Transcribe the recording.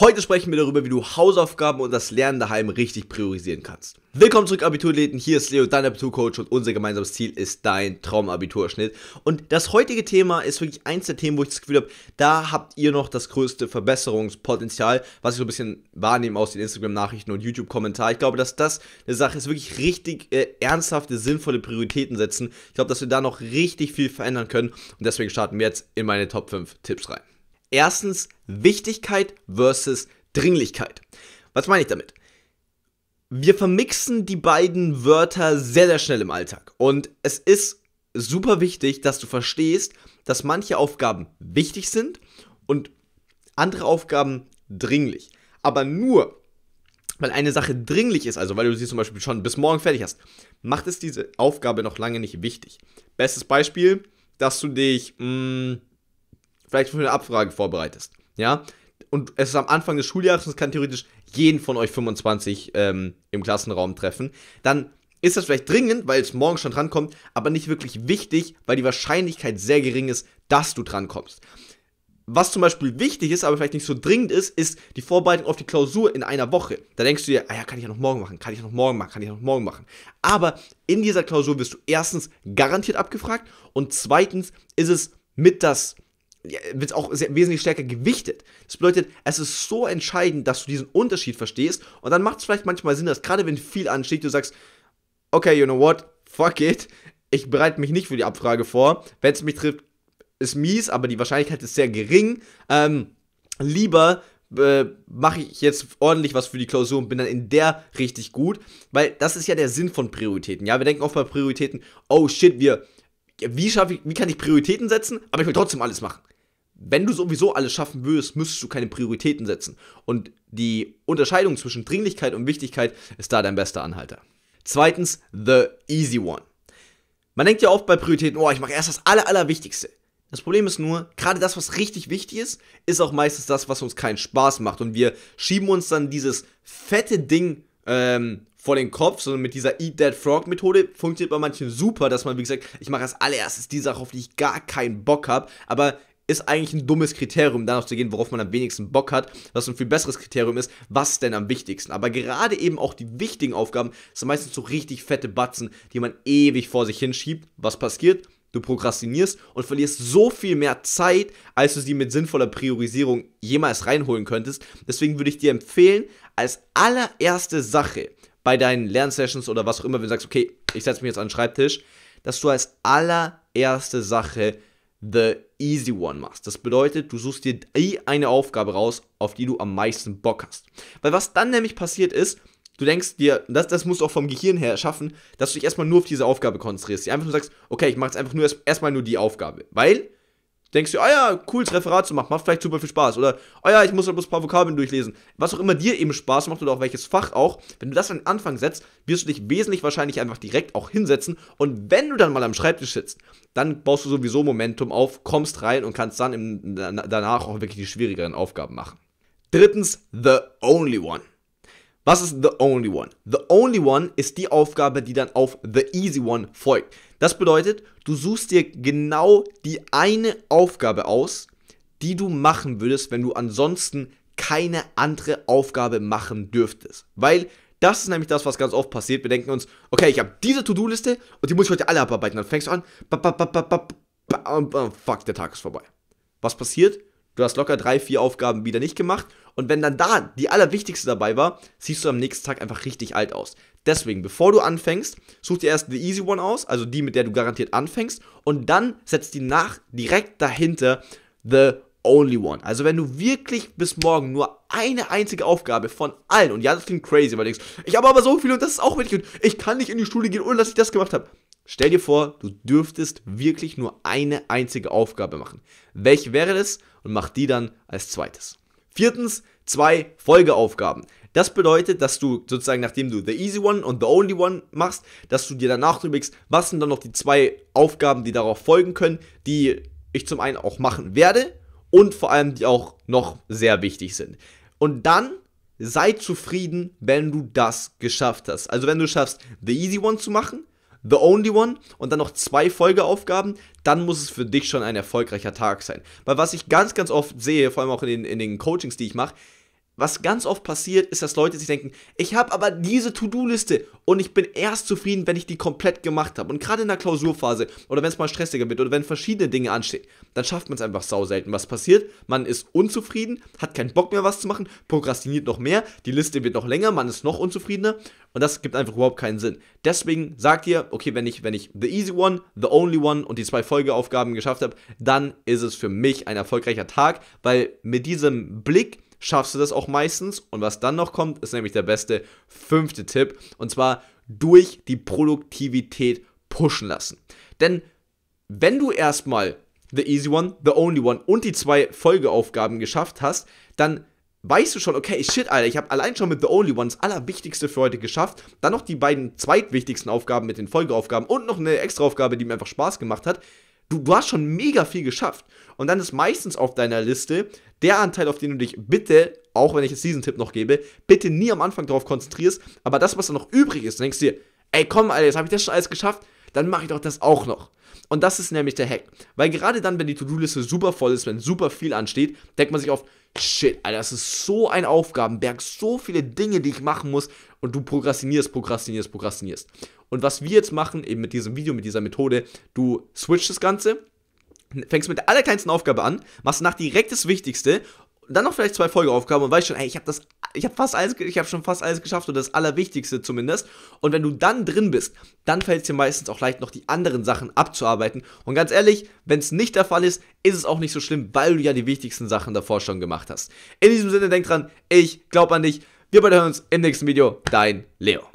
Heute sprechen wir darüber, wie du Hausaufgaben und das Lernen daheim richtig priorisieren kannst. Willkommen zurück, Abiturathleten. Hier ist Leo, dein Abiturcoach und unser gemeinsames Ziel ist dein Traumabiturschnitt. Und das heutige Thema ist wirklich eins der Themen, wo ich das Gefühl habe, da habt ihr noch das größte Verbesserungspotenzial, was ich so ein bisschen wahrnehme aus den Instagram-Nachrichten und YouTube-Kommentaren. Ich glaube, dass das eine Sache ist, wirklich richtig äh, ernsthafte, sinnvolle Prioritäten setzen. Ich glaube, dass wir da noch richtig viel verändern können und deswegen starten wir jetzt in meine Top 5 Tipps rein. Erstens Wichtigkeit versus Dringlichkeit. Was meine ich damit? Wir vermixen die beiden Wörter sehr, sehr schnell im Alltag. Und es ist super wichtig, dass du verstehst, dass manche Aufgaben wichtig sind und andere Aufgaben dringlich. Aber nur, weil eine Sache dringlich ist, also weil du sie zum Beispiel schon bis morgen fertig hast, macht es diese Aufgabe noch lange nicht wichtig. Bestes Beispiel, dass du dich mh, mm, vielleicht für eine Abfrage vorbereitest. Ja? Und es ist am Anfang des Schuljahres und es kann theoretisch jeden von euch 25 ähm, im Klassenraum treffen. Dann ist das vielleicht dringend, weil es morgen schon drankommt, aber nicht wirklich wichtig, weil die Wahrscheinlichkeit sehr gering ist, dass du drankommst. Was zum Beispiel wichtig ist, aber vielleicht nicht so dringend ist, ist die Vorbereitung auf die Klausur in einer Woche. Da denkst du dir, ah ja, kann ich ja noch morgen machen, kann ich ja noch morgen machen, kann ich ja noch morgen machen. Aber in dieser Klausur wirst du erstens garantiert abgefragt und zweitens ist es mit das wird es auch sehr, wesentlich stärker gewichtet. Das bedeutet, es ist so entscheidend, dass du diesen Unterschied verstehst und dann macht es vielleicht manchmal Sinn, dass gerade wenn viel ansteht, du sagst, okay, you know what, fuck it, ich bereite mich nicht für die Abfrage vor. Wenn es mich trifft, ist mies, aber die Wahrscheinlichkeit ist sehr gering. Ähm, lieber äh, mache ich jetzt ordentlich was für die Klausur und bin dann in der richtig gut, weil das ist ja der Sinn von Prioritäten. Ja, wir denken oft bei Prioritäten, oh shit, wir wie ich, wie kann ich Prioritäten setzen, aber ich will trotzdem alles machen wenn du sowieso alles schaffen würdest, müsstest du keine Prioritäten setzen. Und die Unterscheidung zwischen Dringlichkeit und Wichtigkeit ist da dein bester Anhalter. Zweitens, the easy one. Man denkt ja oft bei Prioritäten, oh, ich mache erst das Aller, Allerwichtigste. Das Problem ist nur, gerade das, was richtig wichtig ist, ist auch meistens das, was uns keinen Spaß macht. Und wir schieben uns dann dieses fette Ding ähm, vor den Kopf, sondern mit dieser Eat That Frog Methode funktioniert bei manchen super, dass man, wie gesagt, ich mache als allererstes die Sache, auf die ich gar keinen Bock habe, aber ist eigentlich ein dummes Kriterium, danach zu gehen, worauf man am wenigsten Bock hat, was ein viel besseres Kriterium ist, was denn am wichtigsten. Aber gerade eben auch die wichtigen Aufgaben sind meistens so richtig fette Batzen, die man ewig vor sich hinschiebt. Was passiert? Du prokrastinierst und verlierst so viel mehr Zeit, als du sie mit sinnvoller Priorisierung jemals reinholen könntest. Deswegen würde ich dir empfehlen, als allererste Sache bei deinen Lernsessions oder was auch immer, wenn du sagst, okay, ich setze mich jetzt an den Schreibtisch, dass du als allererste Sache The Easy One machst. Das bedeutet, du suchst dir die eh eine Aufgabe raus, auf die du am meisten Bock hast. Weil was dann nämlich passiert ist, du denkst dir, das, das musst du auch vom Gehirn her schaffen, dass du dich erstmal nur auf diese Aufgabe konzentrierst. Du einfach nur sagst, okay, ich mache jetzt einfach nur erstmal erst nur die Aufgabe. Weil denkst du, ah oh ja, cooles Referat zu machen, macht vielleicht super viel Spaß. Oder, ah oh ja, ich muss halt bloß ein paar Vokabeln durchlesen. Was auch immer dir eben Spaß macht oder auch welches Fach auch, wenn du das an den Anfang setzt, wirst du dich wesentlich wahrscheinlich einfach direkt auch hinsetzen. Und wenn du dann mal am Schreibtisch sitzt, dann baust du sowieso Momentum auf, kommst rein und kannst dann im, danach auch wirklich die schwierigeren Aufgaben machen. Drittens, the only one. Was ist The Only One? The Only One ist die Aufgabe, die dann auf The Easy One folgt. Das bedeutet, du suchst dir genau die eine Aufgabe aus, die du machen würdest, wenn du ansonsten keine andere Aufgabe machen dürftest. Weil das ist nämlich das, was ganz oft passiert. Wir denken uns, okay, ich habe diese To-Do-Liste und die muss ich heute alle abarbeiten. Dann fängst du an, äh, fuck, der Tag ist vorbei. Was passiert? Du hast locker drei, vier Aufgaben wieder nicht gemacht. Und wenn dann da die allerwichtigste dabei war, siehst du am nächsten Tag einfach richtig alt aus. Deswegen, bevor du anfängst, such dir erst die Easy One aus, also die, mit der du garantiert anfängst. Und dann setzt die nach direkt dahinter The Only One. Also wenn du wirklich bis morgen nur eine einzige Aufgabe von allen, und ja, das klingt crazy, weil du denkst, ich habe aber so viel und das ist auch wichtig und ich kann nicht in die Schule gehen, ohne dass ich das gemacht habe. Stell dir vor, du dürftest wirklich nur eine einzige Aufgabe machen. Welche wäre das? Und mach die dann als zweites. Viertens, zwei Folgeaufgaben. Das bedeutet, dass du sozusagen, nachdem du The Easy One und The Only One machst, dass du dir danach überlegst, was sind dann noch die zwei Aufgaben, die darauf folgen können, die ich zum einen auch machen werde und vor allem die auch noch sehr wichtig sind. Und dann sei zufrieden, wenn du das geschafft hast. Also wenn du schaffst, The Easy One zu machen, The Only One und dann noch zwei Folgeaufgaben, dann muss es für dich schon ein erfolgreicher Tag sein. Weil was ich ganz, ganz oft sehe, vor allem auch in den, in den Coachings, die ich mache, was ganz oft passiert, ist, dass Leute sich denken, ich habe aber diese To-Do-Liste und ich bin erst zufrieden, wenn ich die komplett gemacht habe. Und gerade in der Klausurphase oder wenn es mal stressiger wird oder wenn verschiedene Dinge anstehen, dann schafft man es einfach sau selten. Was passiert? Man ist unzufrieden, hat keinen Bock mehr was zu machen, prokrastiniert noch mehr, die Liste wird noch länger, man ist noch unzufriedener und das gibt einfach überhaupt keinen Sinn. Deswegen sagt ihr, okay, wenn ich, wenn ich The Easy One, The Only One und die zwei Folgeaufgaben geschafft habe, dann ist es für mich ein erfolgreicher Tag, weil mit diesem Blick schaffst du das auch meistens. Und was dann noch kommt, ist nämlich der beste fünfte Tipp. Und zwar durch die Produktivität pushen lassen. Denn wenn du erstmal The Easy One, The Only One und die zwei Folgeaufgaben geschafft hast, dann weißt du schon, okay, shit, Alter, ich habe allein schon mit The Only One das Allerwichtigste für heute geschafft, dann noch die beiden zweitwichtigsten Aufgaben mit den Folgeaufgaben und noch eine extra Aufgabe, die mir einfach Spaß gemacht hat. Du, du hast schon mega viel geschafft. Und dann ist meistens auf deiner Liste der Anteil, auf den du dich bitte, auch wenn ich jetzt diesen Tipp noch gebe, bitte nie am Anfang darauf konzentrierst. Aber das, was da noch übrig ist, denkst du dir, ey komm, Alter, jetzt habe ich das schon alles geschafft, dann mache ich doch das auch noch. Und das ist nämlich der Hack. Weil gerade dann, wenn die To-Do-Liste super voll ist, wenn super viel ansteht, denkt man sich oft, shit, Alter, das ist so ein Aufgabenberg, so viele Dinge, die ich machen muss und du prokrastinierst, prokrastinierst, prokrastinierst. Und was wir jetzt machen, eben mit diesem Video, mit dieser Methode, du switchst das Ganze, fängst mit der allerkleinsten Aufgabe an, machst nach direkt das Wichtigste dann noch vielleicht zwei Folgeaufgaben und weißt schon, ey, ich habe das, ich habe fast alles, ich habe schon fast alles geschafft und das Allerwichtigste zumindest. Und wenn du dann drin bist, dann fällt es dir meistens auch leicht, noch die anderen Sachen abzuarbeiten. Und ganz ehrlich, wenn es nicht der Fall ist, ist es auch nicht so schlimm, weil du ja die wichtigsten Sachen davor schon gemacht hast. In diesem Sinne, denk dran, ich glaube an dich. Wir beide hören uns im nächsten Video. Dein Leo.